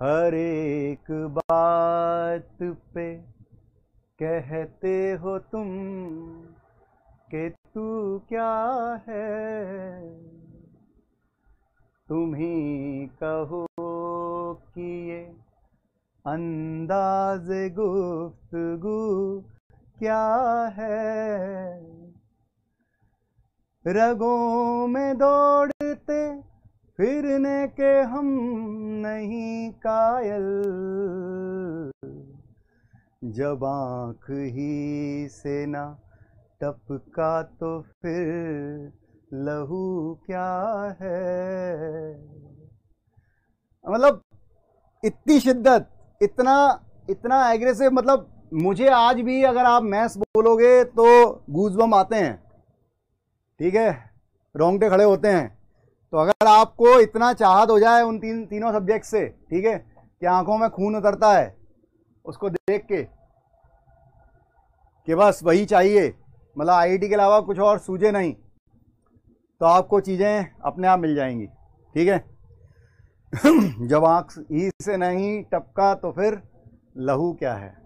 हर एक बात पे कहते हो तुम के तू क्या है तुम ही कहो कि ये अंदाज गुफ्तगु क्या है रगों में दौड़ फिरने के हम नहीं कायल जब आँख ही से ना टपका तो फिर लहू क्या है मतलब इतनी शिद्दत इतना इतना एग्रेसिव मतलब मुझे आज भी अगर आप मैथ्स बोलोगे तो गूजबम आते हैं ठीक है रोंगटे खड़े होते हैं तो अगर आपको इतना चाहत हो जाए उन तीन तीनों सब्जेक्ट से ठीक है कि आंखों में खून उतरता है उसको देख के कि बस वही चाहिए मतलब आईआईटी के अलावा कुछ और सूझे नहीं तो आपको चीज़ें अपने आप मिल जाएंगी ठीक है जब आंख ही से नहीं टपका तो फिर लहू क्या है